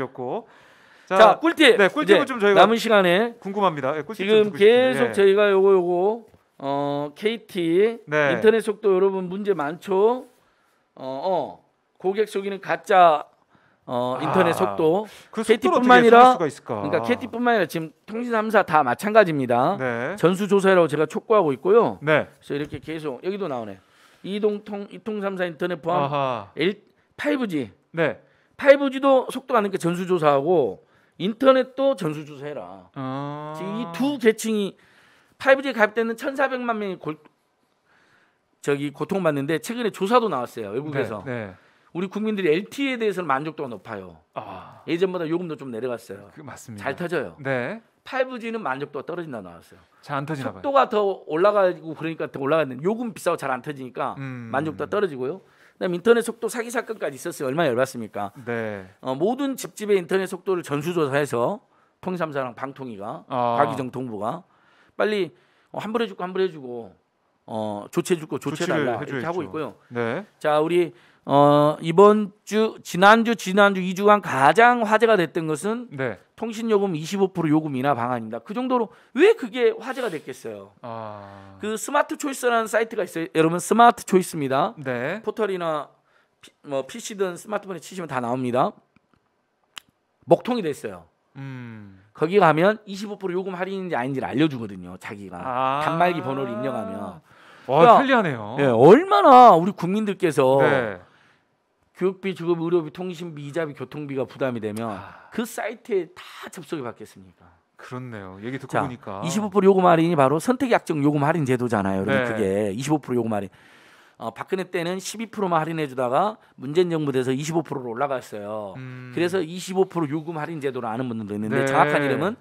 지었고 자, 자 꿀팁 네 꿀팁을 좀 저희가 남은 시간에 궁금합니다. 네, 지금 계속 예. 저희가 요거 요거 어 KT 네. 인터넷 속도 여러분 문제 많죠. 어, 어 고객 속이는 가짜 어 아, 인터넷 아, 속도 그 KT뿐만 아니라 그러니까 KT뿐만 아니라 지금 통신 3사 다 마찬가지입니다. 네. 전수 조사라고 제가 촉구하고 있고요. 네. 그래서 이렇게 계속 여기도 나오네. 이동통 이통 3사 인터넷 포함 아하. L, 5G. 네. 5G도 속도가 안 되니까 전수조사하고 인터넷도 전수조사해라. 아. 지금 이두 계층이 5G에 가입되는 1,400만 명이 골, 저기 고통받는데 최근에 조사도 나왔어요. 외국에서. 네, 네. 우리 국민들이 LTE에 대해서는 만족도가 높아요. 아. 예전보다 요금도 좀 내려갔어요. 그, 맞습니다. 잘 터져요. 네. 5지는 만족도가 떨어진다 나왔어요. 잘 안 터지나 봐요. 속도가 더 올라가고 그러니까 더 올라가는데 요금 비싸고 잘 안 터지니까 음. 만족도가 떨어지고요. 그다음 인터넷 속도 사기 사건까지 있었어요. 얼마나 열받습니까? 네. 어, 모든 집집의 인터넷 속도를 전수조사해서 통삼사랑 방통위가 아. 박기정 동부가 빨리 어, 환불해주고 환불해주고 어, 조치해주고 조치해달라 이렇게 하고 있고요. 네. 자 우리 어, 이번 주 지난주 지난주 2주간 가장 화제가 됐던 것은 네. 통신 요금 25% 요금 인하 방안입니다. 그 정도로 왜 그게 화제가 됐겠어요? 아... 그 스마트 초이스라는 사이트가 있어요. 여러분 스마트 초이스입니다. 네. 포털이나 피, 뭐 PC든 스마트폰에 치시면 다 나옵니다. 먹통이 됐어요. 음... 거기 가면 25% 요금 할인인지 아닌지를 알려주거든요. 자기가 아... 단말기 번호를 입력하면. 와 그러니까, 편리하네요. 예, 얼마나 우리 국민들께서 네. 교육비, 주급, 의료비, 통신비, 이자비, 교통비가 부담이 되면 아. 그 사이트에 다 접속이 받겠습니까? 그렇네요. 얘기 듣고 자, 보니까 25% 요금 할인이 바로 선택 약정 요금 할인 제도잖아요. 네. 그게 25% 요금 할인. 어, 박근혜 때는 12%만 할인해주다가 문재인 정부 돼서 25%로 올라갔어요. 음... 그래서 25% 요금 할인 제도를 아는 분들도 있는데 네. 정확한 이름은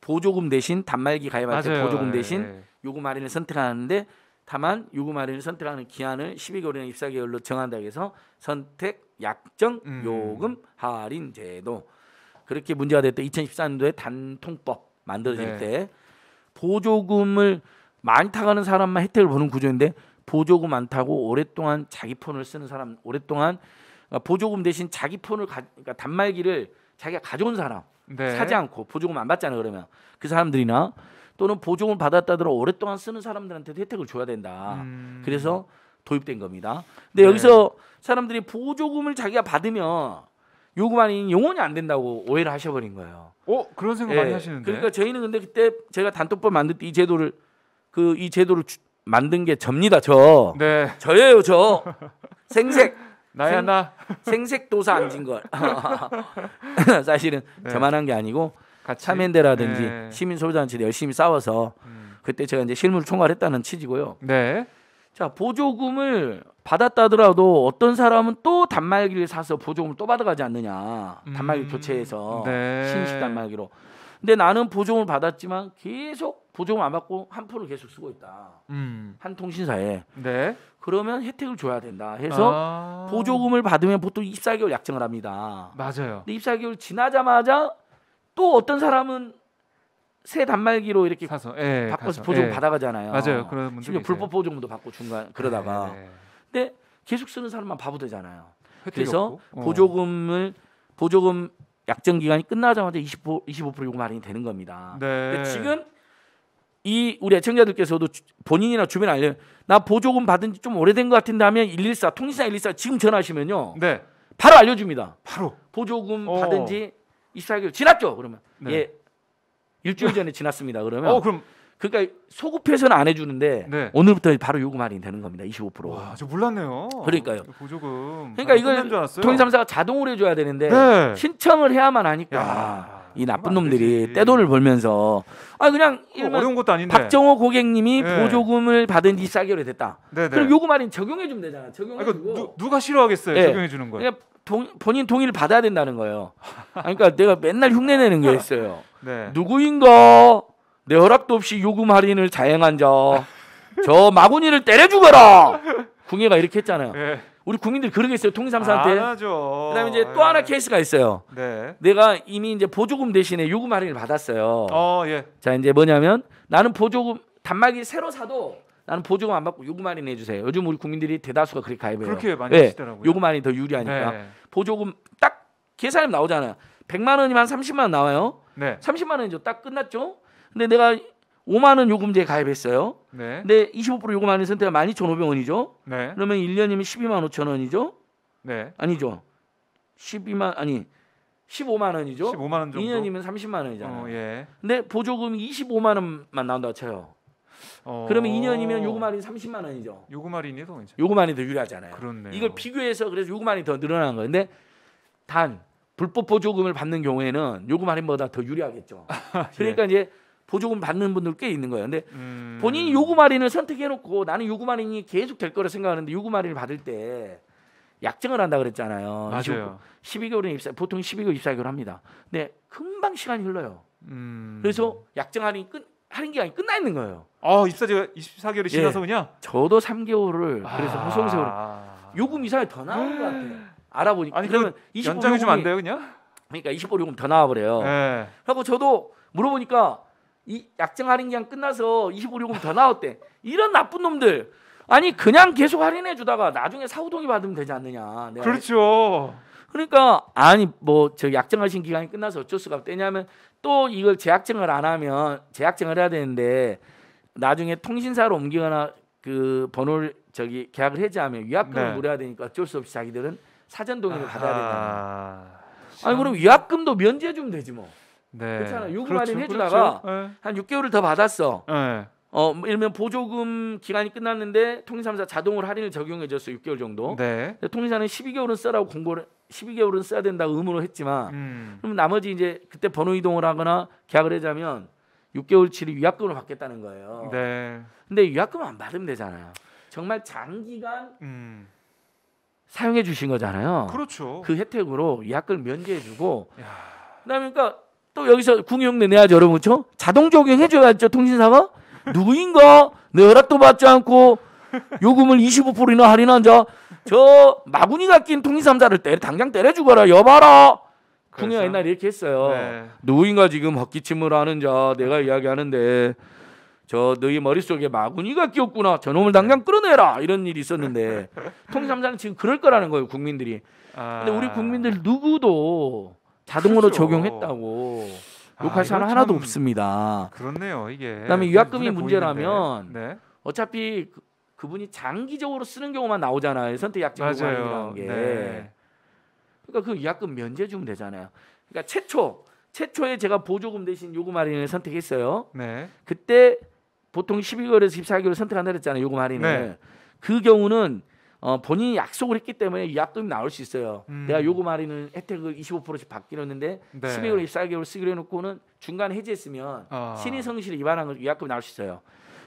보조금 대신 단말기 가입할 맞아요. 때 보조금 대신 네. 요금 할인을 선택하는데 다만 유구마련을 선택하는 기한을 12개월이나 24개월로 정한다 해서 선택 약정 음. 요금 음. 할인 제도 그렇게 문제가 됐던 2014년도에 단통법 만들어질 네. 때 보조금을 많이 타가는 사람만 혜택을 보는 구조인데 보조금 안 타고 오랫동안 자기 폰을 쓰는 사람 오랫동안 어, 보조금 대신 자기 폰을 가, 그러니까 단말기를 자기가 가져온 사람 네. 사지 않고 보조금 안 받잖아요 그러면 그 사람들이나 또는 보조금을 받았다더라 오랫동안 쓰는 사람들한테도 혜택을 줘야 된다. 음. 그래서 도입된 겁니다. 근데 네. 여기서 사람들이 보조금을 자기가 받으면 요구만이 영원히 안 된다고 오해를 하셔버린 거예요. 어 그런 생각 예. 많이 네. 하시는데. 그러니까 저희는 근데 그때 제가 단톡방 만들 때이 제도를 그 이 제도를 주, 만든 게 접니다 저. 네. 저예요 저. 생색. 나야 생, 나. 생색 도사 앉은 걸. 사실은 네. 저만 한게 아니고 같이. 참연대라든지 네. 시민 소비자단체를 열심히 싸워서 음. 그때 제가 이제 실물 총괄했다는 취지고요. 네. 자 보조금을 받았다더라도 어떤 사람은 또 단말기를 사서 보조금을 또 받아가지 않느냐 음. 단말기 음. 교체해서 네. 신식 단말기로 근데 나는 보조금을 받았지만 계속 보조금 안 받고 한 푼을 계속 쓰고 있다 음. 한 통신사에 네. 그러면 혜택을 줘야 된다 해서 아. 보조금을 받으면 보통 24개월 약정을 합니다 맞아요 근데 24개월 지나자마자 또 어떤 사람은 새 단말기로 이렇게 사서 예, 바꿔서 가죠. 보증 예. 받아가잖아요. 맞아요. 그런 분들 심지어 불법 보증도 받고 중간 그러다가 예. 근데 계속 쓰는 사람만 바보 되잖아요. 그래서 어. 보조금을 보조금 약정 기간이 끝나자마자 25% 25% 요금 할인이 되는 겁니다. 네. 지금 이 우리 애청자들께서도 본인이나 주변 알려 나 보조금 받은 지 좀 오래된 것 같은데 하면 114 통신사 114 지금 전화하시면요. 네. 바로 알려줍니다. 바로 보조금 어. 받은 지 이스라엘 지났죠? 그러면 네. 예 일주일 전에 지났습니다. 그러면 어, 그럼 그러니까 소급해서는 안 해주는데 네. 오늘부터 바로 요금 할인 되는 겁니다. 25%. 와, 저 몰랐네요. 그러니까요. 그 보조금. 그러니까 아, 이걸 통일삼사가 자동으로 해줘야 되는데 네. 신청을 해야만 하니까. 야. 이 아, 나쁜 놈들이 음. 떼돈을 벌면서 아 그냥 어, 어려운 것도 아닌데 박정호 고객님이 네. 보조금을 받은 뒤 싸개월이 됐다. 네네. 그럼 요금 할인 적용해 주면 되잖아. 적용해 주고 그러니까 누, 가 싫어하겠어요. 네. 적용해 주는 거예요. 동, 본인 동의를 받아야 된다는 거예요. 그러니까 내가 맨날 흉내내는 게 있어요. 네. 누구인가 내 허락도 없이 요금 할인을 자행한 자. 저 마구니를 때려 죽어라. 궁예가 이렇게 했잖아요. 예. 우리 국민들이 그러겠어요 통일삼사한테. 안 하죠. 그다음에 이제 또 예. 하나 케이스가 있어요. 네. 내가 이미 이제 보조금 대신에 요금 할인을 받았어요. 어 예. 자 이제 뭐냐면 나는 보조금 단말기 새로 사도 나는 보조금 안 받고 요금 할인 해주세요. 요즘 우리 국민들이 대다수가 그렇게 가입해요. 그렇게 많이 네. 예, 시더라고요 요금 할인이 더 유리하니까 네. 보조금 딱 계산이 나오잖아요. 100만 원이면 한 30만 원 나와요. 네. 30만 원이죠. 딱 끝났죠. 근데 내가 5만 원 요금제에 가입했어요. 네. 근데 25% 요금 안에 선택 12,500원이죠. 네. 그러면 1년이면 12만 5천 원이죠. 네. 아니죠. 12만 아니 15만 원이죠. 15만 원 정도. 2년이면 30만 원이잖아요. 어, 예. 근데 보조금 25만 원만 나온다 쳐요. 어... 그러면 2년이면 요금 할인 30만 원이죠. 요금 할인이 더 괜찮. 요금 할인이 더 유리하잖아요. 그렇네요. 이걸 비교해서 그래서 요금 할인이 더 늘어난 거예요. 근데단 불법 보조금을 받는 경우에는 요금 할인보다 더 유리하겠죠. 예. 그러니까 이제 보조금 받는 분들 꽤 있는 거예요. 근데 음... 본인이 요구 마린을 선택해 놓고 나는 요구 마린이 계속 될 거라 생각하는데 요구 마린을 받을 때 약정을 한다 그랬잖아요. 맞아요. 12개월은 입사 보통 12개월 입사개월 합니다. 근데 금방 시간이 흘러요. 음... 그래서 약정 할인끝 할인 기간이 끝나 있는 거예요. 어, 입사제가 24개월이 지나서 그냥 저도 3개월을 아... 예. 그래서 후송 아. 세월 요금 이상이 더 나온 것 같아요. 알아보니까 아니, 그러면 25 연장이 좀안 돼요, 그냥? 그러니까 25요금 더 나와 버려요. 예. 하고 저도 물어보니까 이 약정 할인 기간 끝나서 25요금 더 나왔대. 이런 나쁜 놈들. 아니 그냥 계속 할인해 주다가 나중에 사후동의 받으면 되지 않느냐. 네. 그렇죠. 그러니까 아니 뭐 저 약정하신 기간이 끝나서 어쩔 수가 없대냐면 또 이걸 재약정을 안 하면 재약정을 해야 되는데 나중에 통신사로 옮기거나 그 번호를 저기 계약을 해지하면 위약금을 네. 물어야 되니까 어쩔 수 없이 자기들은 사전 동의를 받아야 된다. 아니 그럼 위약금도 면제해 주면 되지 뭐. 네. 괜찮아. 요금 그렇죠, 할인 해주다가 그렇죠. 예. 한 6개월을 더 받았어. 네. 어, 일면 뭐 보조금 기간이 끝났는데 통일사 자동으로 할인을 적용해줬어 6개월 정도. 네. 통일사는 12개월은 써라고 공고를 12개월은 써야 된다 의무로 했지만 음. 그럼 나머지 이제 그때 번호 이동을 하거나 계약을 하자면 6개월치를 위약금을 받겠다는 거예요. 네. 근데 위약금 안 받으면 되잖아요. 정말 장기간 음. 사용해 주신 거잖아요. 그렇죠. 그 혜택으로 위약금을 면제해주고. 그다음에 그러니까 또 여기서 궁용내 내야죠, 여러분. 그렇 자동 적용해줘야죠, 통신사가. 누구인가? 내락도 받지 않고 요금을 25%나 할인한 자. 저 마구니가 낀통신삼자를때 당장 때려 죽어라. 여봐라. 궁영 옛날 에 이렇게 했어요. 네. 누구인가 지금 헛기침을 하는 자. 내가 이야기하는데 저 너희 머릿속에 마구니가 끼었구나. 저놈을 네. 당장 끌어내라. 이런 일이 있었는데 통신삼자는 지금 그럴 거라는 거예요, 국민들이. 아... 근데 우리 국민들 누구도 자동으로 그렇죠. 적용했다고 아, 욕할 아, 사람 하나도 없습니다. 그렇네요 이게. 그다음에 위약금이 문제라면 네. 어차피 그, 그분이 장기적으로 쓰는 경우만 나오잖아요 선택약정 요이라는 게. 네. 그러니까 그 위약금 면제 주면 되잖아요. 그러니까 최초 최초에 제가 보조금 대신 요금 할인을 선택했어요. 네. 그때 보통 12개월에서 14개월 선택한다 그랬잖아요. 요금 할인을. 네. 그 경우는 어, 본인이 약속을 했기 때문에 위 약금이 나올 수 있어요. 음. 내가 요금 할인을 혜택을 25%씩 받기로 했는데 네. 12개월, 1 4개월 쓰기로 해놓고는 중간에 해지했으면 어. 아. 신의 성실에 위반한 걸 위약금이 나올 수 있어요.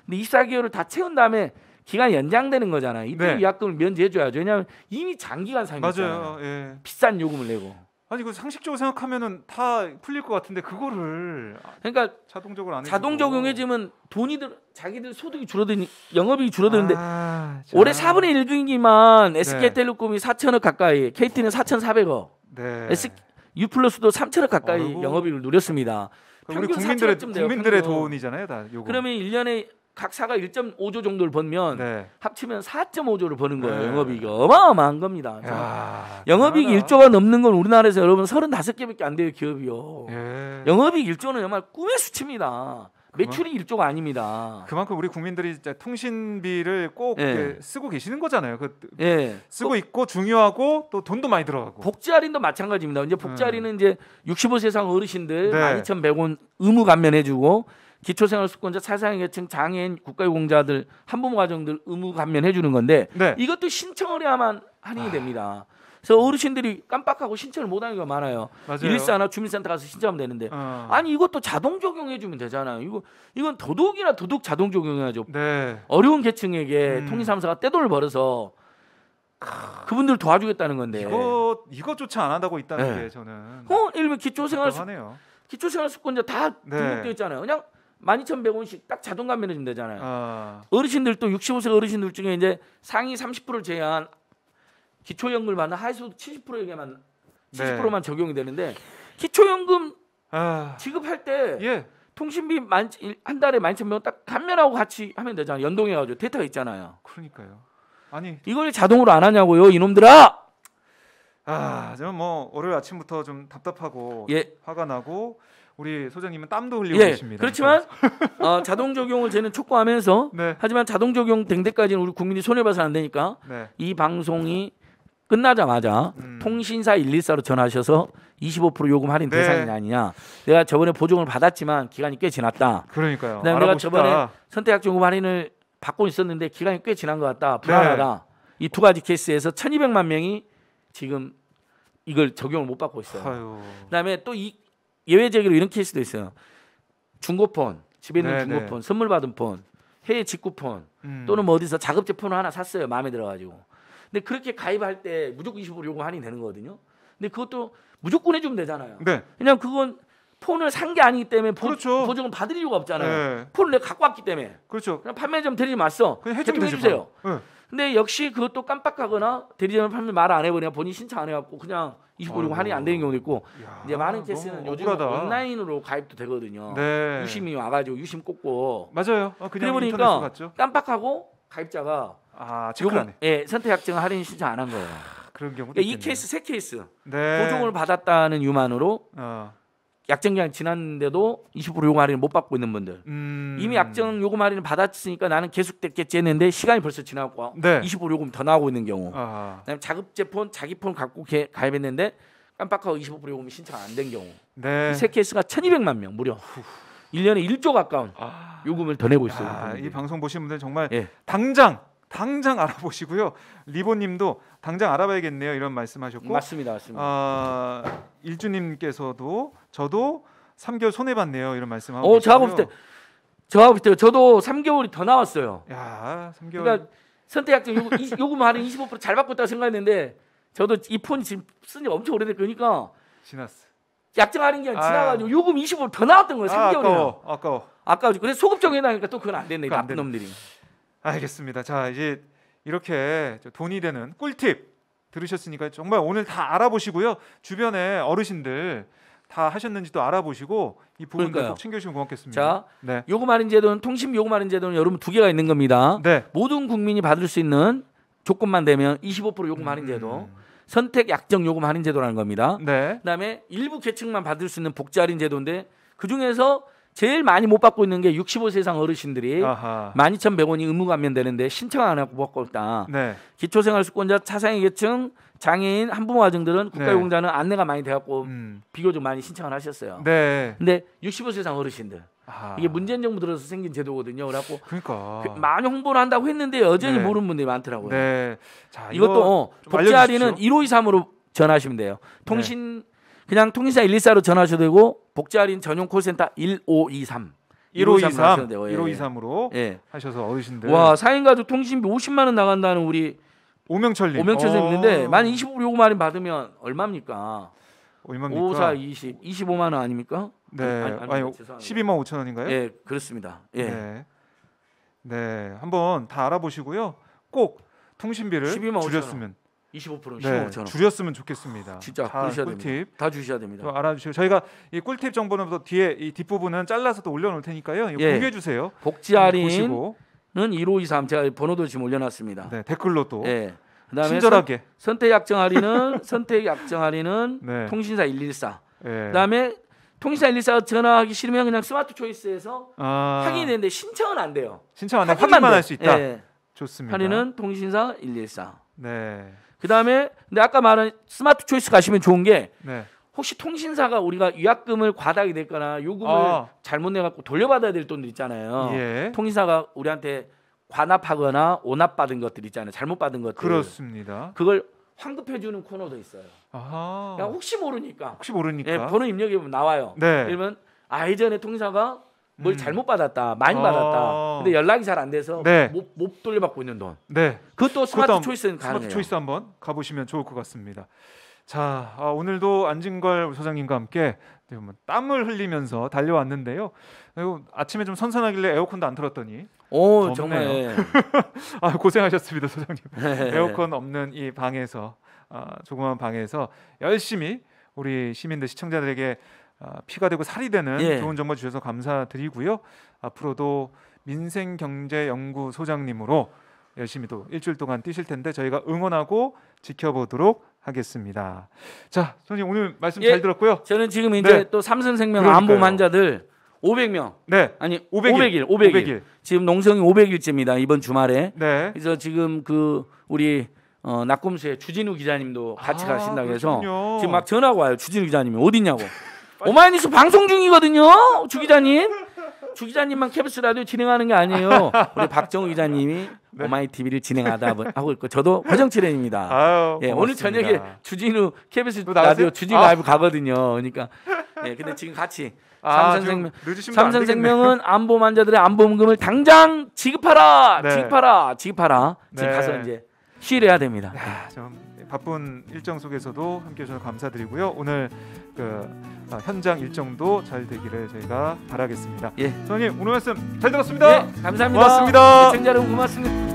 근데 24개월을 다 채운 다음에 기간 연장되는 거잖아요. 이때 네. 위약금을 면제해줘야죠. 왜냐하면 이미 장기간 사용했잖아요. 살면서 예. 비싼 요금을 내고 아니 그 상식적으로 생각하면은 다 풀릴 것 같은데 그거를 그러니까 자동적으로 안 자동 적용해지면 돈이 들 자기들 소득이 줄어드니 영업이 줄어드는데 아, 올해 4분의 1 중이지만 SK텔레콤이 네. 4천억 가까이 KT는 4,400억 네. S, 유플러스도 3천억 가까이 어 영업이익을 누렸습니다. 우리 국민들의 국민들의 돈이잖아요, 다. 요거. 그러면 1년에 각사가 1.5조 정도를 벌면 네. 합치면 4.5조를 버는 거예요. 네. 영업이익이 어마어마한 겁니다. 야, 영업이익 1조가 넘는 건 우리나라에서 여러분 35개밖에 안 돼요 기업이요. 네. 영업이익 1조는 정말 꿈의 수치입니다. 매출이 1조가 아닙니다. 그만큼 우리 국민들이 이제 통신비를 꼭 예. 쓰고 계시는 거잖아요. 그 예. 쓰고 있고 중요하고 또 돈도 많이 들어가고. 복지 할인도 마찬가지입니다. 이제 복지 할인은 음. 이제 65세 이상 어르신들 네. 12,100원 의무 감면해 주고 기초생활수급자 사상계층 장애인 국가유공자들 한부모 가정들 의무 감면해 주는 건데 네. 이것도 신청을 해야만 할인이 아. 됩니다. 그래서 어르신들이 깜빡하고 신청을 못하는 게 많아요. 맞아요. 일산4나 주민센터 가서 신청하면 되는데 어. 아니 이것도 자동 적용해 주면 되잖아요. 이거 이건 도둑이나 도둑 자동 적용해야죠. 네. 어려운 계층에게 음. 통신사무소가 떼돈을 벌어서 그분들 도와주겠다는 건데 이거 이것조차 안 한다고 있다는 네. 게 저는 어 일반 기초생활 수, 기초생활 수권자 다 네. 등록돼 되 있잖아요. 그냥 12,100원씩 딱 자동간 면허증 되잖아요. 아. 어르신들 도 65세 어르신들 중에 이제 상위 30%를 제외한 기초연금을 받는 하위소득 70%에게만 70%만 네. 적용이 되는데 기초연금 아. 지급할 때 예. 통신비 만, 한 달에 11,000원 딱 감면하고 같이 하면 되잖아요. 연동해 가지고 데이터가 있잖아요. 그러니까요. 아니 이걸 자동으로 안 하냐고요, 이놈들아. 아, 저는 뭐 월요일 아침부터 좀 답답하고 예. 화가 나고 우리 소장님은 땀도 흘리고 예, 계십니다. 그렇지만 어, 자동 적용을 저는 촉구하면서 네. 하지만 자동 적용 된 데까지는 우리 국민이 손해 봐서는 안 되니까 네. 이 방송이 끝나자마자 음. 통신사 114로 전화하셔서 25% 요금 할인 네. 대상이 아니냐. 내가 저번에 보증을 받았지만 기간이 꽤 지났다. 그러니까요. 그다음에 내가 저번에 선택학 요금 할인을 받고 있었는데 기간이 꽤 지난 것 같다. 네. 불안하다. 이 두 가지 케이스에서 1,200만 명이 지금 이걸 적용을 못 받고 있어요. 아유. 그다음에 또이 예외적으로 이런 케이스도 있어요. 중고폰 집에 있는 네, 네. 중고폰 선물 받은 폰 해외 직구폰 음. 또는 뭐 어디서 자급제 폰을 하나 샀어요 마음에 들어가지고 근데 그렇게 가입할 때 무조건 20% 요금 할인 되는 거거든요 근데 그것도 무조건 해주면 되잖아요 네. 그냥 그건 폰을 산 게 아니기 때문에 보, 그렇죠. 보증금 받을 이유가 없잖아요 네. 폰을 내가 갖고 왔기 때문에 그렇죠 그냥 판매점 드리지 마세요 그냥 해주면 뭐. 해주세요 네. 근데 역시 그것도 깜빡하거나 대리점을 판매 말안 해버리냐 본인 신청 안 해갖고 그냥 입2려고 하니 안 되는 경우도 있고 야, 이제 많은 케이스는 요즘 온라인으로 가입도 되거든요. 네. 유심이 와가지고 유심 꽂고 맞아요. 아, 그냥 인터니까 깜빡하고 가입자가 아체크 예, 선택 약정 할인 신청 안 한 거예요. 그런 경우 그러니까 이 케이스 세 케이스 네. 보증을 받았다는 유만으로 어. 약정 기간 지났는데도 20% 요금 할인을 못 받고 있는 분들 음... 이미 약정 요금 할인을 받았으니까 나는 계속됐겠지 했는데 시간이 벌써 지나고 네. 25 요금 더 나오고 있는 경우 그다음에 자급제 폰 자기 폰 갖고 개, 가입했는데 깜빡하고 25% 요금 이 신청 안 된 경우 네. 이세 케이스가 1200만 명 무려 1년에 1조 가까운 아... 요금을 더 내고 있어요. 아, 이 방송 보신 분들 정말 예. 당장 당장 알아보시고요. 리보님도 당장 알아봐야겠네요. 이런 말씀하셨고 맞습니다, 맞습니다. 아, 일주님께서도 저도 3개월 손해 봤네요. 이런 말씀하고 어, 저하고 비슷해. 저하고 비슷해 저도 3개월이 더 나왔어요. 야, 3개월. 그러니까 선택학적 요금, 요금만 하 25%잘 받고 있다고 생각했는데 저도 이 폰 지금 쓴지 엄청 오래됐으니까 그러니까 지났어. 약정하는 게 아. 지나가지고 요금 25%더 나왔던 거예요. 3개월이나. 아, 까워 아까워. 아까워. 그래서 소급 적용해놔니까 또 그건 안 됐네. 나쁜 놈들이. 알겠습니다. 자 이제 이렇게 돈이 되는 꿀팁 들으셨으니까 정말 오늘 다 알아보시고요. 주변에 어르신들 다 하셨는지도 알아보시고 이 부분도 꼭 챙겨주시면 고맙겠습니다. 자, 네. 요금 할인 제도는 통신 요금 할인 제도는 여러분 두 개가 있는 겁니다. 네. 모든 국민이 받을 수 있는 조건만 되면 25% 요금 할인 제도. 음. 선택 약정 요금 할인 제도라는 겁니다. 네. 그다음에 일부 계층만 받을 수 있는 복지 할인 제도인데 그중에서 제일 많이 못 받고 있는 게 65세 이상 어르신들이 아하. 12,100원이 의무 감면되는데 신청 안 하고 받고 있다. 네. 기초생활수급자 차상위 계층 장애인 한부모 가정들은 네. 국가유공자는 네. 안내가 많이 돼갖고 음. 비교적 많이 신청을 하셨어요. 네. 근데 65세 이상 어르신들 아 이게 문재인 정부 들어서 생긴 제도거든요. 그래갖고 그러니까 그 많이 홍보를 한다고 했는데 여전히 네. 모르는 분들이 많더라고요. 네. 자, 이것도 이복지 할인은 1523으로 전화하시면 돼요. 네. 통신 네. 그냥 통신사 114로 전화하셔도 되고 복지할인 전용 콜센터 1523 1523 1523 1523으로 예. 하셔서 어르신들 와 4인 가족 통신비 50만 원 나간다는 우리 오명철 님. 오명철 님 어. 있는데 만 25, 요금 할인 받으면 얼마입니까? 얼마입니까? 5, 4, 20, 25만 원 아닙니까? 네. 아니, 아니, 아니 12만 5천 원인가요? 예, 그렇습니다. 예. 네. 네. 한번 다 알아보시고요. 꼭 통신비를 줄였으면 25% 네, 1 5 줄였으면 좋겠습니다. 아, 진짜 주 꿀팁. 됩니다. 다 주셔야 됩니다. 알아주시고 저희가 이 꿀팁 정보는 또 뒤에 이 뒷부분은 잘라서 또 올려놓을 테니까요. 예. 공유해 주세요. 복지 할인은 1523 예, 제가 번호도 지금 올려놨습니다. 네, 댓글로 또 예. 그다음에 친절하게 선, 택 약정 할인은 선택 약정 할인은 네. 통신사 114. 예. 그다음에 통신사 114 전화하기 싫으면 그냥 스마트 초이스에서 아. 확인이 되는데 신청은 안 돼요. 신청 안 해. 확인만 할 수 있다. 예. 좋습니다. 할인은 통신사 114. 네. 그다음에 근데 아까 말한 스마트 초이스 가시면 좋은 게 네. 혹시 통신사가 우리가 위약금을 과다하게 냈거나 요금을 아. 잘못 내갖고 돌려받아야 될 돈들 있잖아요. 예. 통신사가 우리한테 관납하거나 오납받은 것들 있잖아요. 잘못 받은 것들. 그렇습니다. 그걸 환급해주는 코너도 있어요. 아하. 그러니까 혹시 모르니까. 혹시 모르니까. 예, 번호 입력이 나와요. 네. 그러면 아 예전에 통사가 신뭘 음. 잘못 받았다, 많이 어. 받았다. 아. 근데 연락이 잘 안 돼서 네. 못, 못 돌려받고 있는 돈. 네. 그것도 스마트 그것도 초이스는 가능해요. 초이스 한번 가보시면 좋을 것 같습니다. 자, 아, 오늘도 안진걸 소장님과 함께 뭐 땀을 흘리면서 달려왔는데요. 그리고 아침에 좀 선선하길래 에어컨도 안 틀었더니 오 덥네요. 정말 아, 고생하셨습니다 소장님. 네. 에어컨 없는 이 방에서 아, 조그만 방에서 열심히 우리 시민들 시청자들에게 아, 피가 되고 살이 되는 예. 좋은 정보 주셔서 감사드리고요. 앞으로도 민생경제연구소장님으로 열심히 또 일주일 동안 뛰실 텐데 저희가 응원하고 지켜보도록 하겠습니다. 자, 선생님 오늘 말씀 예, 잘 들었고요. 저는 지금 이제 네. 또 삼성생명 안보 환자들 500명. 네. 아니 500일 500일, 500일. 500일. 지금 농성이 500일째입니다. 이번 주말에. 네. 그래서 지금 그 우리 어, 낙곰수의 주진우 기자님도 같이 아, 가신다고 해서 그렇군요. 지금 막전화 와요. 주진우 기자님이 어디냐고. 오마이뉴스 방송 중이거든요. 주 기자님. 주 기자님만 KBS 라디오 진행하는 게 아니에요. 우리 박정우 기자님이 네. 오마이 TV를 진행하다 하고 있고 저도 허정칠입니다. 예, 오늘 저녁에 주진우 KBS 라디오 주진우 아. 라이브 가거든요. 그러니까 예, 근데 지금 같이 삼성생명 아, 삼성생명은 안보 환자들의 안보문금을 당장 지급하라, 네. 지급하라, 지급하라. 지금 네. 가서 이제 쉬려야 됩니다. 야, 아, 좀 바쁜 일정 속에서도 함께 해주셔서 감사드리고요. 오늘 그 어, 현장 일정도 잘 되기를 저희가 바라겠습니다. 예. 선생님 오늘 말씀 잘 들었습니다. 예, 감사합니다. 고맙습니다. 시청자 네, 여러분 고맙습니다.